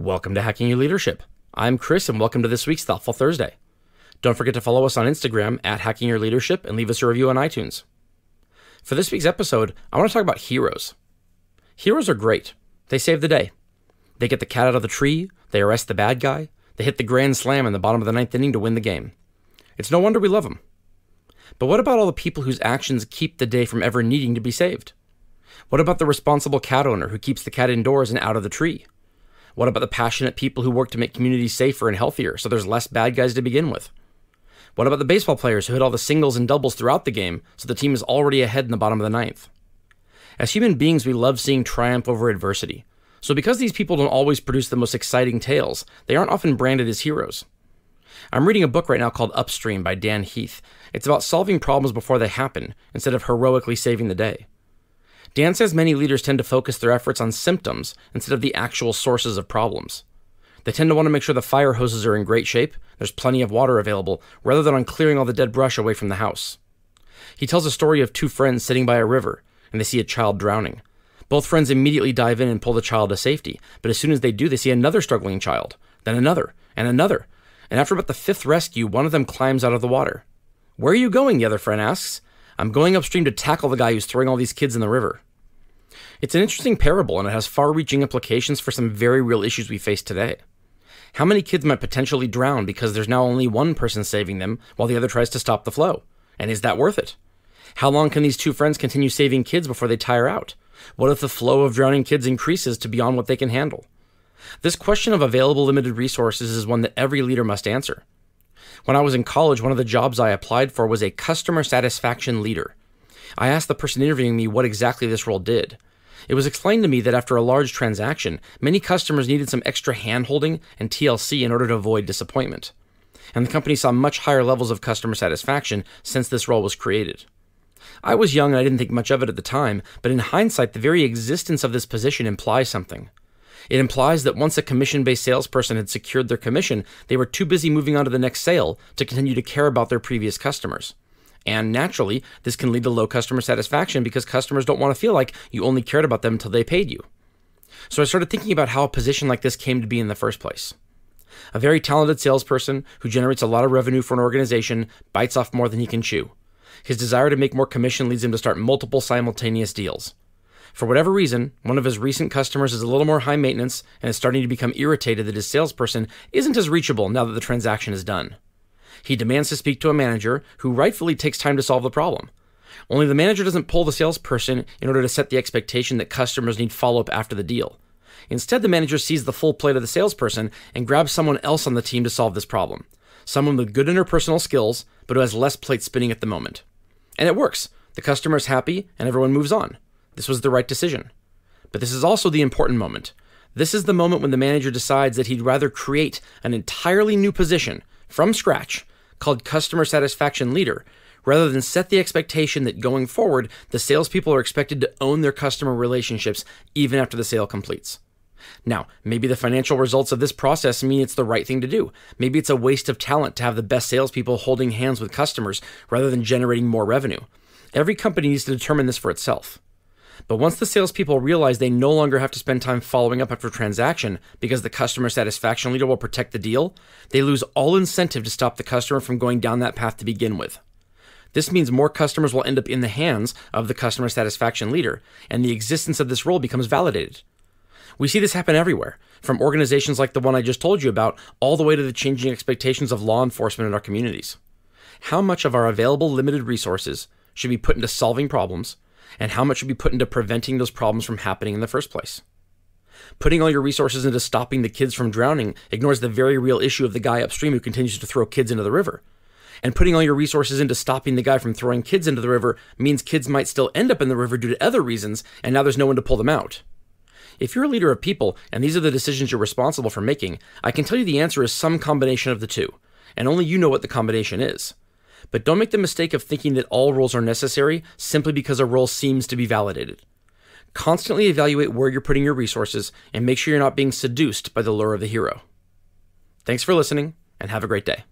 Welcome to Hacking Your Leadership. I'm Chris, and welcome to this week's Thoughtful Thursday. Don't forget to follow us on Instagram at Hacking Your Leadership and leave us a review on iTunes. For this week's episode, I want to talk about heroes. Heroes are great. They save the day. They get the cat out of the tree, they arrest the bad guy, they hit the grand slam in the bottom of the ninth inning to win the game. It's no wonder we love them. But what about all the people whose actions keep the day from ever needing to be saved? What about the responsible cat owner who keeps the cat indoors and out of the tree? What about the passionate people who work to make communities safer and healthier so there's less bad guys to begin with? What about the baseball players who hit all the singles and doubles throughout the game so the team is already ahead in the bottom of the ninth? As human beings, we love seeing triumph over adversity. So, because these people don't always produce the most exciting tales, they aren't often branded as heroes. I'm reading a book right now called Upstream by Dan Heath. It's about solving problems before they happen instead of heroically saving the day. Dan says many leaders tend to focus their efforts on symptoms instead of the actual sources of problems. They tend to want to make sure the fire hoses are in great shape, there's plenty of water available, rather than on clearing all the dead brush away from the house. He tells a story of two friends sitting by a river, and they see a child drowning. Both friends immediately dive in and pull the child to safety, but as soon as they do, they see another struggling child, then another, and another. And after about the fifth rescue, one of them climbs out of the water. Where are you going? the other friend asks. I'm going upstream to tackle the guy who's throwing all these kids in the river. It's an interesting parable and it has far reaching implications for some very real issues we face today. How many kids might potentially drown because there's now only one person saving them while the other tries to stop the flow? And is that worth it? How long can these two friends continue saving kids before they tire out? What if the flow of drowning kids increases to beyond what they can handle? This question of available limited resources is one that every leader must answer. When I was in college, one of the jobs I applied for was a customer satisfaction leader. I asked the person interviewing me what exactly this role did. It was explained to me that after a large transaction, many customers needed some extra handholding and TLC in order to avoid disappointment. And the company saw much higher levels of customer satisfaction since this role was created. I was young and I didn't think much of it at the time, but in hindsight, the very existence of this position implies something. It implies that once a commission based salesperson had secured their commission, they were too busy moving on to the next sale to continue to care about their previous customers. And naturally, this can lead to low customer satisfaction because customers don't want to feel like you only cared about them until they paid you. So I started thinking about how a position like this came to be in the first place. A very talented salesperson who generates a lot of revenue for an organization bites off more than he can chew. His desire to make more commission leads him to start multiple simultaneous deals. For whatever reason, one of his recent customers is a little more high maintenance and is starting to become irritated that his salesperson isn't as reachable now that the transaction is done. He demands to speak to a manager who rightfully takes time to solve the problem. Only the manager doesn't pull the salesperson in order to set the expectation that customers need follow up after the deal. Instead, the manager sees the full plate of the salesperson and grabs someone else on the team to solve this problem. Someone with good interpersonal skills, but who has less plate spinning at the moment. And it works. The customer is happy and everyone moves on. This was the right decision. But this is also the important moment. This is the moment when the manager decides that he'd rather create an entirely new position from scratch called customer satisfaction leader rather than set the expectation that going forward, the salespeople are expected to own their customer relationships even after the sale completes. Now, maybe the financial results of this process mean it's the right thing to do. Maybe it's a waste of talent to have the best salespeople holding hands with customers rather than generating more revenue. Every company needs to determine this for itself. But once the salespeople realize they no longer have to spend time following up after a transaction because the customer satisfaction leader will protect the deal, they lose all incentive to stop the customer from going down that path to begin with. This means more customers will end up in the hands of the customer satisfaction leader, and the existence of this role becomes validated. We see this happen everywhere, from organizations like the one I just told you about, all the way to the changing expectations of law enforcement in our communities. How much of our available limited resources should be put into solving problems and how much should be put into preventing those problems from happening in the first place. Putting all your resources into stopping the kids from drowning ignores the very real issue of the guy upstream who continues to throw kids into the river. And putting all your resources into stopping the guy from throwing kids into the river means kids might still end up in the river due to other reasons, and now there's no one to pull them out. If you're a leader of people, and these are the decisions you're responsible for making, I can tell you the answer is some combination of the two, and only you know what the combination is but don't make the mistake of thinking that all roles are necessary simply because a role seems to be validated. Constantly evaluate where you're putting your resources and make sure you're not being seduced by the lure of the hero. Thanks for listening, and have a great day.